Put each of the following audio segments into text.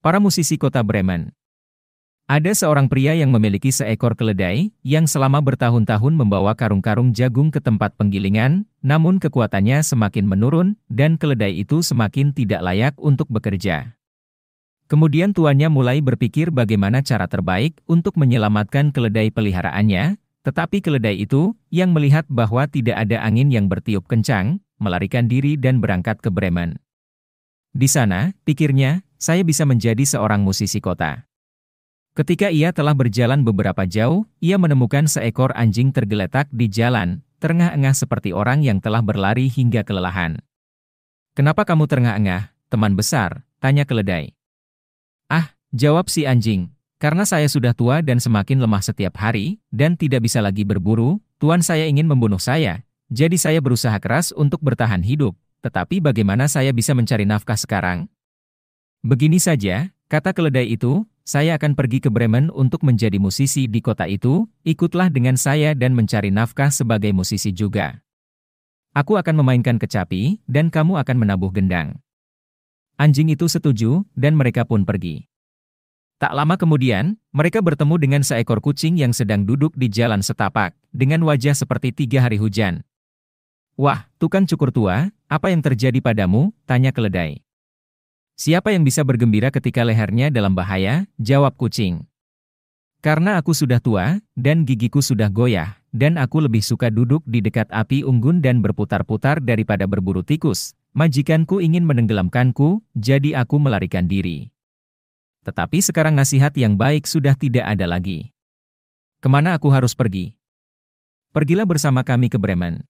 para musisi kota Bremen. Ada seorang pria yang memiliki seekor keledai, yang selama bertahun-tahun membawa karung-karung jagung ke tempat penggilingan, namun kekuatannya semakin menurun, dan keledai itu semakin tidak layak untuk bekerja. Kemudian tuannya mulai berpikir bagaimana cara terbaik untuk menyelamatkan keledai peliharaannya, tetapi keledai itu, yang melihat bahwa tidak ada angin yang bertiup kencang, melarikan diri dan berangkat ke Bremen. Di sana, pikirnya, saya bisa menjadi seorang musisi kota. Ketika ia telah berjalan beberapa jauh, ia menemukan seekor anjing tergeletak di jalan, terengah-engah seperti orang yang telah berlari hingga kelelahan. Kenapa kamu terengah-engah, teman besar? Tanya keledai. Ah, jawab si anjing. Karena saya sudah tua dan semakin lemah setiap hari, dan tidak bisa lagi berburu, tuan saya ingin membunuh saya, jadi saya berusaha keras untuk bertahan hidup. Tetapi bagaimana saya bisa mencari nafkah sekarang? Begini saja, kata keledai itu, saya akan pergi ke Bremen untuk menjadi musisi di kota itu, ikutlah dengan saya dan mencari nafkah sebagai musisi juga. Aku akan memainkan kecapi, dan kamu akan menabuh gendang. Anjing itu setuju, dan mereka pun pergi. Tak lama kemudian, mereka bertemu dengan seekor kucing yang sedang duduk di jalan setapak, dengan wajah seperti tiga hari hujan. Wah, tukang cukur tua, apa yang terjadi padamu? tanya keledai. Siapa yang bisa bergembira ketika lehernya dalam bahaya? Jawab kucing. Karena aku sudah tua, dan gigiku sudah goyah, dan aku lebih suka duduk di dekat api unggun dan berputar-putar daripada berburu tikus. Majikanku ingin menenggelamkanku, jadi aku melarikan diri. Tetapi sekarang nasihat yang baik sudah tidak ada lagi. Kemana aku harus pergi? Pergilah bersama kami ke Bremen.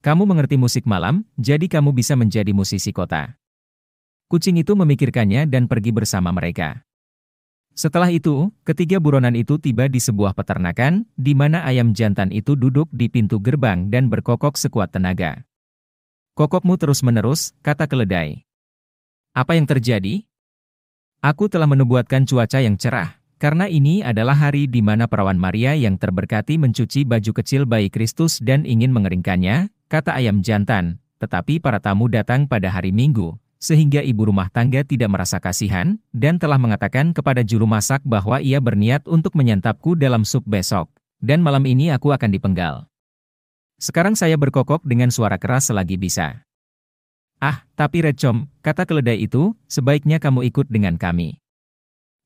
Kamu mengerti musik malam, jadi kamu bisa menjadi musisi kota. Kucing itu memikirkannya dan pergi bersama mereka. Setelah itu, ketiga buronan itu tiba di sebuah peternakan, di mana ayam jantan itu duduk di pintu gerbang dan berkokok sekuat tenaga. Kokokmu terus-menerus, kata keledai. Apa yang terjadi? Aku telah menubuatkan cuaca yang cerah, karena ini adalah hari di mana perawan Maria yang terberkati mencuci baju kecil bayi Kristus dan ingin mengeringkannya, kata ayam jantan, tetapi para tamu datang pada hari Minggu, sehingga ibu rumah tangga tidak merasa kasihan, dan telah mengatakan kepada juru masak bahwa ia berniat untuk menyantapku dalam sup besok, dan malam ini aku akan dipenggal. Sekarang saya berkokok dengan suara keras selagi bisa. Ah, tapi recom, kata keledai itu, sebaiknya kamu ikut dengan kami.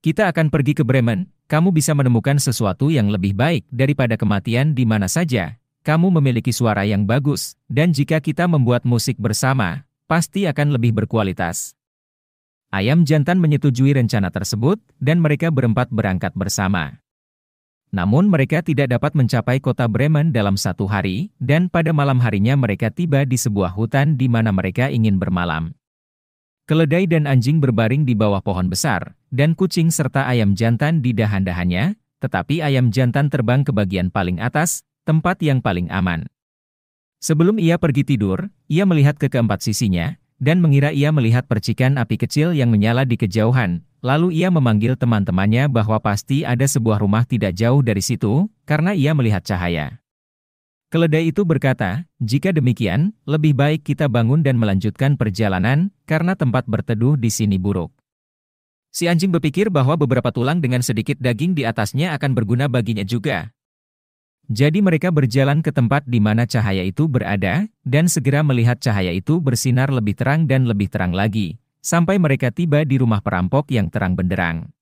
Kita akan pergi ke Bremen, kamu bisa menemukan sesuatu yang lebih baik daripada kematian di mana saja, kamu memiliki suara yang bagus, dan jika kita membuat musik bersama, pasti akan lebih berkualitas. Ayam jantan menyetujui rencana tersebut, dan mereka berempat berangkat bersama. Namun mereka tidak dapat mencapai kota Bremen dalam satu hari, dan pada malam harinya mereka tiba di sebuah hutan di mana mereka ingin bermalam. Keledai dan anjing berbaring di bawah pohon besar, dan kucing serta ayam jantan di dahan-dahannya, tetapi ayam jantan terbang ke bagian paling atas, tempat yang paling aman. Sebelum ia pergi tidur, ia melihat ke keempat sisinya, dan mengira ia melihat percikan api kecil yang menyala di kejauhan. Lalu ia memanggil teman-temannya bahwa pasti ada sebuah rumah tidak jauh dari situ, karena ia melihat cahaya. Keledai itu berkata, jika demikian, lebih baik kita bangun dan melanjutkan perjalanan, karena tempat berteduh di sini buruk. Si anjing berpikir bahwa beberapa tulang dengan sedikit daging di atasnya akan berguna baginya juga. Jadi mereka berjalan ke tempat di mana cahaya itu berada, dan segera melihat cahaya itu bersinar lebih terang dan lebih terang lagi, sampai mereka tiba di rumah perampok yang terang benderang.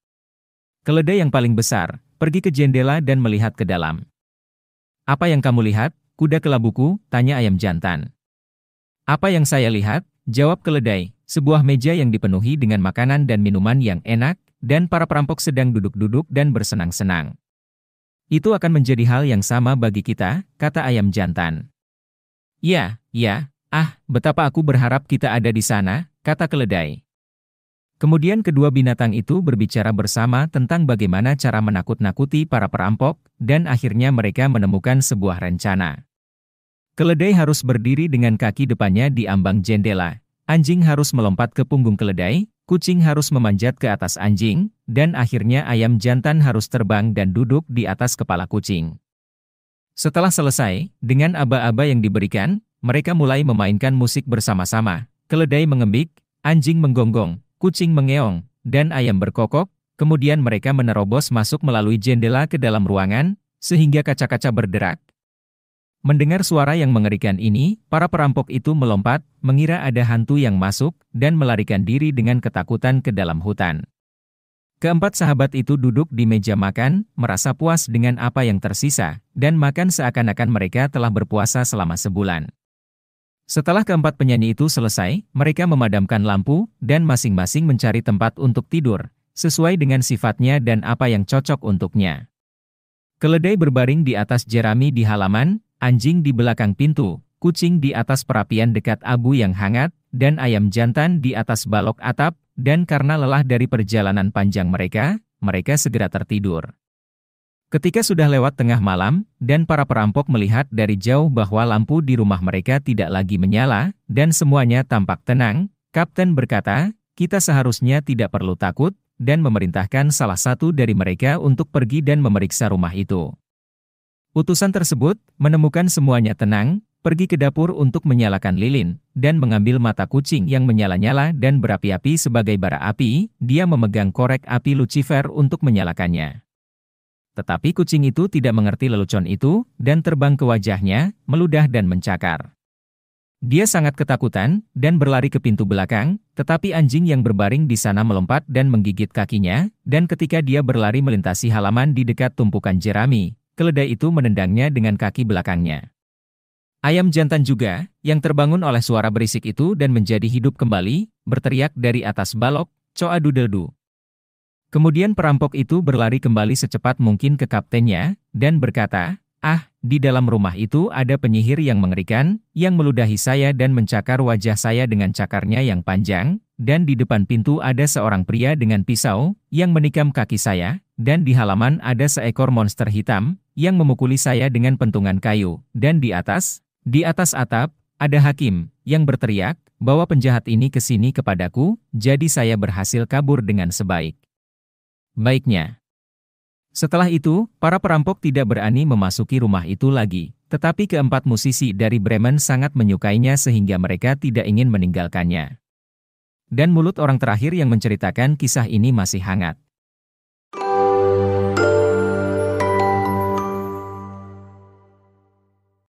Keledai yang paling besar, pergi ke jendela dan melihat ke dalam. Apa yang kamu lihat, kuda kelabuku, tanya ayam jantan. Apa yang saya lihat, jawab keledai, sebuah meja yang dipenuhi dengan makanan dan minuman yang enak, dan para perampok sedang duduk-duduk dan bersenang-senang. Itu akan menjadi hal yang sama bagi kita, kata ayam jantan. Ya, ya, ah, betapa aku berharap kita ada di sana, kata keledai. Kemudian kedua binatang itu berbicara bersama tentang bagaimana cara menakut-nakuti para perampok, dan akhirnya mereka menemukan sebuah rencana. Keledai harus berdiri dengan kaki depannya di ambang jendela. Anjing harus melompat ke punggung keledai, kucing harus memanjat ke atas anjing, dan akhirnya ayam jantan harus terbang dan duduk di atas kepala kucing. Setelah selesai, dengan aba-aba yang diberikan, mereka mulai memainkan musik bersama-sama. Keledai mengembik, anjing menggonggong, kucing mengeong, dan ayam berkokok, kemudian mereka menerobos masuk melalui jendela ke dalam ruangan, sehingga kaca-kaca berderak, Mendengar suara yang mengerikan ini, para perampok itu melompat, mengira ada hantu yang masuk, dan melarikan diri dengan ketakutan ke dalam hutan. Keempat sahabat itu duduk di meja makan, merasa puas dengan apa yang tersisa, dan makan seakan-akan mereka telah berpuasa selama sebulan. Setelah keempat penyanyi itu selesai, mereka memadamkan lampu, dan masing-masing mencari tempat untuk tidur, sesuai dengan sifatnya dan apa yang cocok untuknya. Keledai berbaring di atas jerami di halaman, anjing di belakang pintu, kucing di atas perapian dekat abu yang hangat, dan ayam jantan di atas balok atap, dan karena lelah dari perjalanan panjang mereka, mereka segera tertidur. Ketika sudah lewat tengah malam, dan para perampok melihat dari jauh bahwa lampu di rumah mereka tidak lagi menyala, dan semuanya tampak tenang, Kapten berkata, kita seharusnya tidak perlu takut, dan memerintahkan salah satu dari mereka untuk pergi dan memeriksa rumah itu. Utusan tersebut menemukan semuanya tenang, pergi ke dapur untuk menyalakan lilin, dan mengambil mata kucing yang menyala-nyala dan berapi-api sebagai bara api, dia memegang korek api Lucifer untuk menyalakannya. Tetapi kucing itu tidak mengerti lelucon itu, dan terbang ke wajahnya, meludah dan mencakar. Dia sangat ketakutan, dan berlari ke pintu belakang, tetapi anjing yang berbaring di sana melompat dan menggigit kakinya, dan ketika dia berlari melintasi halaman di dekat tumpukan jerami, keledai itu menendangnya dengan kaki belakangnya. Ayam jantan juga, yang terbangun oleh suara berisik itu dan menjadi hidup kembali, berteriak dari atas balok, coa dudeldu. Kemudian perampok itu berlari kembali secepat mungkin ke kaptennya, dan berkata, Ah, di dalam rumah itu ada penyihir yang mengerikan, yang meludahi saya dan mencakar wajah saya dengan cakarnya yang panjang, dan di depan pintu ada seorang pria dengan pisau, yang menikam kaki saya, dan di halaman ada seekor monster hitam, yang memukuli saya dengan pentungan kayu, dan di atas, di atas atap, ada hakim, yang berteriak, bahwa penjahat ini ke sini kepadaku, jadi saya berhasil kabur dengan sebaik. Baiknya. Setelah itu, para perampok tidak berani memasuki rumah itu lagi, tetapi keempat musisi dari Bremen sangat menyukainya sehingga mereka tidak ingin meninggalkannya. Dan mulut orang terakhir yang menceritakan kisah ini masih hangat.